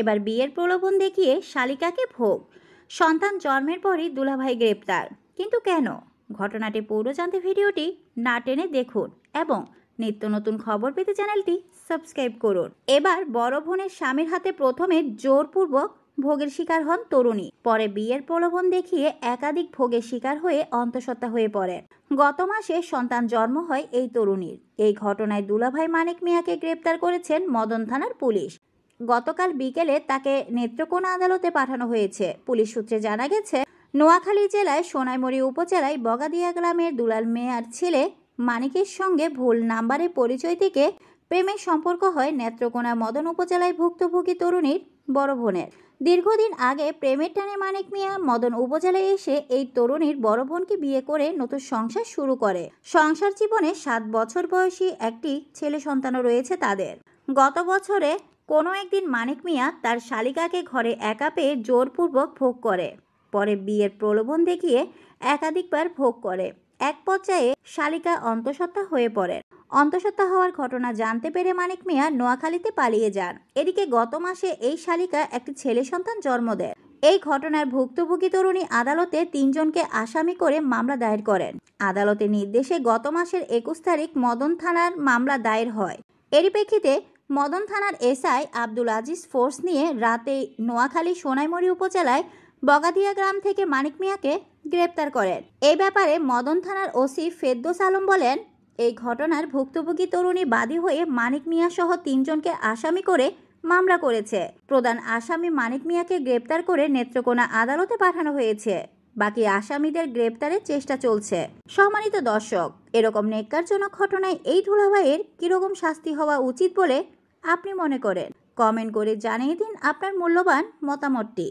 এবার বিয়ের প্রলোভন দেখিয়ে শালিকাকে ভোগ সন্তান জন্মের পরই দুলাভাই গ্রেপ্তার কিন্তু কেন ঘটনাটি পৌর জানতে ভিডিওটি না টেনে দেখুন এবং নিত্য নতুন খবর পেতে চ্যানেলটি সাবস্ক্রাইব করুন এবার বড় বোনের স্বামীর হাতে প্রথমে জোরপূর্বক ভোগের শিকার হন তরুণী পরে বিয়ের প্রলোভন দেখিয়ে একাধিক ভোগের শিকার হয়ে অন্তঃসত্ত্বা হয়ে পড়েন গত মাসে সন্তান জন্ম হয় এই তরুণীর এই ঘটনায় দুলাভাই মানিক মিয়াকে গ্রেপ্তার করেছেন মদন থানার পুলিশ গতকাল বিকেলে তাকে নেত্রকোনা আদালতে পাঠানো হয়েছে পুলিশ সূত্রে জানা গেছে নোয়াখালী জেলায় সোনাইমুড়ি উপজেলায় বগাদিয়া গ্রামের দুলাল মেয়ার ছেলে মানিকের সঙ্গে ভুল নাম্বারে পরিচয় থেকে প্রেমের সম্পর্ক হয় নেত্রকোনা মদন উপজেলায় ভুক্তভোগী তরুণীর বড় বোনের দীর্ঘদিন আগে প্রেমের টানে মানিক মিয়া মদন উপজেলায় এসে এই তরুণীর বড় বোনকে বিয়ে করে নতুন সংসার শুরু করে সংসার জীবনে সাত বছর বয়সী একটি ছেলে সন্তানও রয়েছে তাদের গত বছরে কোনো একদিন মানিক মিয়া তার শালিকাকে ঘরে একা পেয়ে জোরপূর্বক ভোগ করে পরে বিয়ের প্রলোভন দেখিয়ে একাধিকবার ভোগ করে এক পর্যায়ে শালিকা অন্তঃসত্ত্বা হয়ে পড়ে অন্তঃসত্ত্বা হওয়ার ঘটনা জানতে পেরে মানিক মিয়া নোয়াখালীতে পালিয়ে যান এদিকে গত মাসে এই শালিকা একটি ছেলে সন্তান জন্ম দেয় এই ঘটনার ভুক্তভোগী তরুণী আদালতে তিনজনকে আসামি করে মামলা দায়ের করেন আদালতের নির্দেশে গত মাসের একুশ তারিখ মদন থানার মামলা দায়ের হয় এরই প্রেক্ষিতে মদন থানার এসআই আব্দুল আজিজ ফোর্স নিয়ে রাতে নোয়াখালী সোনাইমুড়ি উপজেলায় বগাদিয়া গ্রাম থেকে মানিক মিয়াকে গ্রেপ্তার করেন এই ব্যাপারে মদন থানার ওসি ফেদ্দোস আলম বলেন এই ঘটনার ভুক্তভোগী তরুণী বাদী হয়ে মানিক মিয়া সহ তিনজনকে আসামি করে মামলা করেছে প্রধান আসামি মানিক মিয়াকে গ্রেপ্তার করে নেত্রকোনা আদালতে পাঠানো হয়েছে বাকি আসামিদের গ্রেপ্তারের চেষ্টা চলছে সম্মানিত দর্শক এরকম নেককারজনক ঘটনায় এই ধুলাভাইয়ের কীরকম শাস্তি হওয়া উচিত বলে আপনি মনে করেন কমেন্ট করে জানিয়ে দিন আপনার মূল্যবান মতামতটি